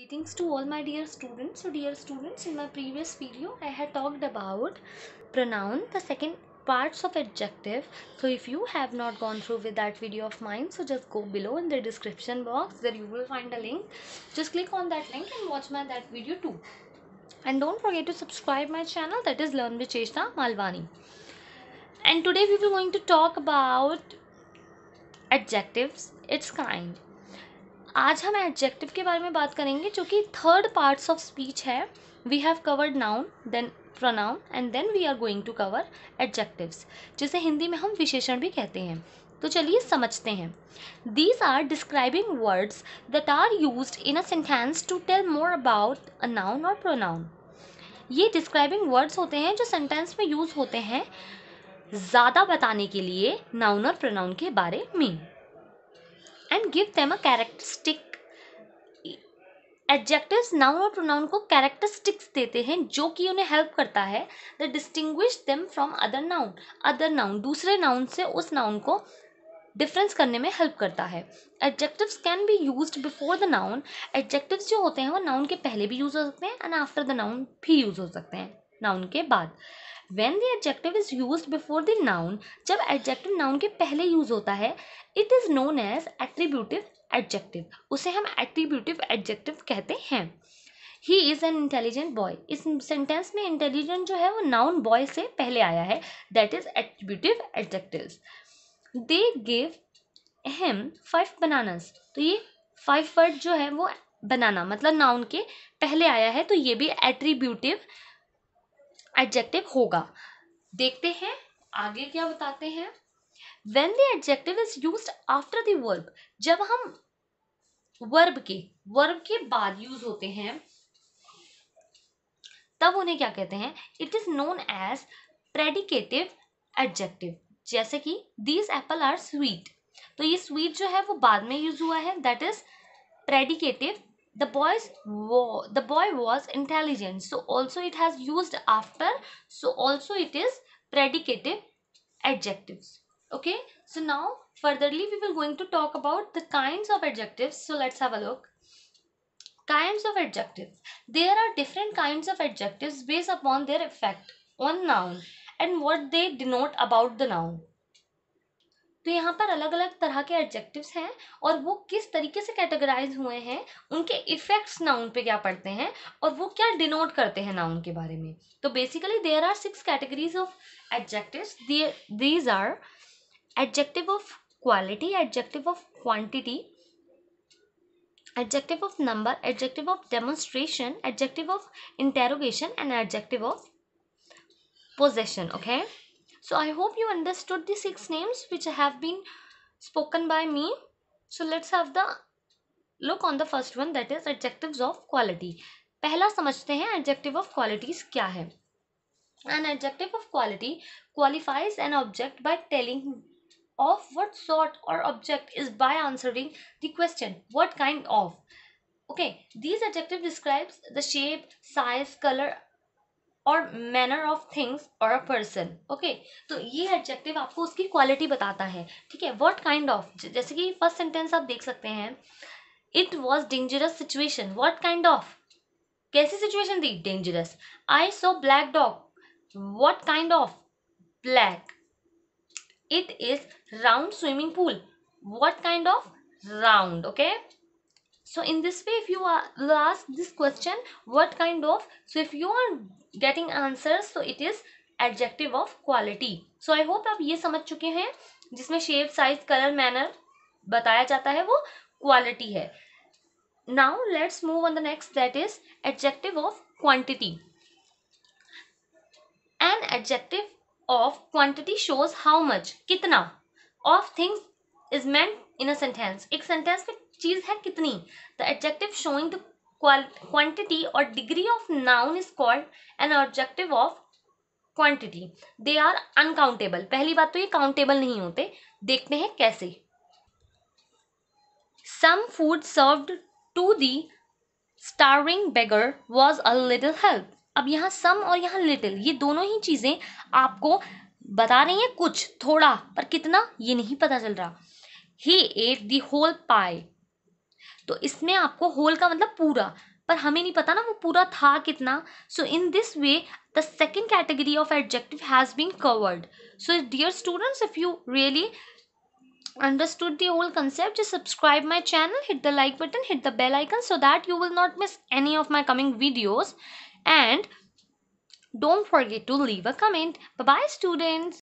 Greetings to all my dear students. So dear students, in my previous video, I had talked about pronoun, the second parts of adjective. So if you have not gone through with that video of mine, so just go below in the description box There you will find a link. Just click on that link and watch my that video too. And don't forget to subscribe my channel that is Learn with Cheshna Malvani. And today we will going to talk about adjectives, its kind आज हम adjective के बारे में बात करेंगे जो कि third parts of speech है we have covered noun then pronoun and then we are going to cover adjectives जिसे हिंदी में हम विशेषण भी कहते हैं तो चलिए समझते हैं these are describing words that are use in a sentence to tell more about a noun और प्रोनाउन ये डिस्क्राइबिंग वर्ड्स होते हैं जो सेंटेंस में यूज़ होते हैं ज़्यादा बताने के लिए नाउन और प्रोनाउन के बारे में and give them a characteristic adjectives noun और प्रोनाउन को कैरेक्टरिस्टिक्स देते हैं जो कि उन्हें हेल्प करता है the distinguish them from other noun other noun दूसरे नाउन से उस नाउन को डिफरेंस करने में हेल्प करता है adjectives can be use before the noun adjectives जो होते हैं वो नाउन के पहले भी यूज़ हो सकते हैं एंड आफ्टर द नाउन भी यूज़ हो सकते हैं नाउन के बाद when the adjective is use before the noun जब एडजेक्टिव नाउन के पहले यूज होता है it is known as attributive adjective उसे हम एट्रीब्यूटिव एडजेक्टिव कहते हैं he is an intelligent boy इस सेंटेंस में इंटेलिजेंट जो है वो नाउन बॉय से पहले आया है that is attributive adjective they give him five bananas तो ये फाइव वर्ड जो है वो बनाना मतलब नाउन के पहले आया है तो ये भी एट्रीब्यूटिव एडजेक्टिव होगा देखते हैं आगे क्या बताते हैं when the adjective is use after verb जब हम वर्ब के वर्ब के बाद यूज होते हैं तब उन्हें क्या कहते हैं it is known as predicative adjective जैसे कि दीज एप्पल आर स्वीट तो ये स्वीट जो है वो बाद में यूज हुआ है that is predicative the boy's the boy was intelligent so also it has used after so also it is predicative adjectives okay so now furtherly we will going to talk about the kinds of adjectives so let's have a look kinds of adjectives there are different kinds of adjectives based upon their effect on noun and what they denote about the noun तो यहाँ पर अलग अलग तरह के adjectives हैं और वो किस तरीके से कैटेगराइज हुए हैं उनके इफेक्ट्स नाउन पे क्या पड़ते हैं और वो क्या डिनोट करते हैं नाउन के बारे में तो basically there are six categories of adjectives these are adjective of quality adjective of quantity adjective of number adjective of demonstration adjective of interrogation and adjective of possession okay So I hope you understood the six names which have been spoken by me. So let's have the look on the first one that is adjectives of quality. पहला समझते हैं adjective of qualities क्या है An adjective of quality qualifies an object by telling of what sort or object is by answering the question what kind of okay these adjective describes the shape size color और manner of things और a person okay तो ये adjective आपको उसकी quality बताता है ठीक है वॉट काइंड ऑफ जैसे कि फर्स्ट सेंटेंस आप देख सकते हैं it was dangerous situation what kind of कैसी सिचुएशन थी dangerous I saw black dog what kind of black it is round swimming pool what kind of round okay so in this way if you are ask this question what kind of so if you are getting answers so it is adjective of quality so I hope आप ये समझ चुके हैं जिसमें shape size colour manner बताया जाता है वो क्वालिटी है now let's move on the next that is adjective of quantity an adjective of quantity shows how much कितना of things is meant in a sentence एक सेंटेंस में चीज़ है कितनी the adjective showing the quantity और degree of noun is called an objective of quantity they are uncountable पहली बात तो ये काउंटेबल नहीं होते देखते हैं कैसे some food served to the starving beggar was a little help अब यहाँ सम और यहाँ लिटिल ये दोनों ही चीज़ें आपको बता रही हैं कुछ थोड़ा पर कितना ये नहीं पता चल रहा ही एट दी होल पाई तो इसमें आपको होल का मतलब पूरा पर हमें नहीं पता ना वो पूरा था कितना so in this way the second category of adjective has been covered so dear students if you really understood the whole concept just subscribe my channel hit the like button hit the bell icon so that you will not miss any of my coming videos and don't forget to leave a comment bye bye students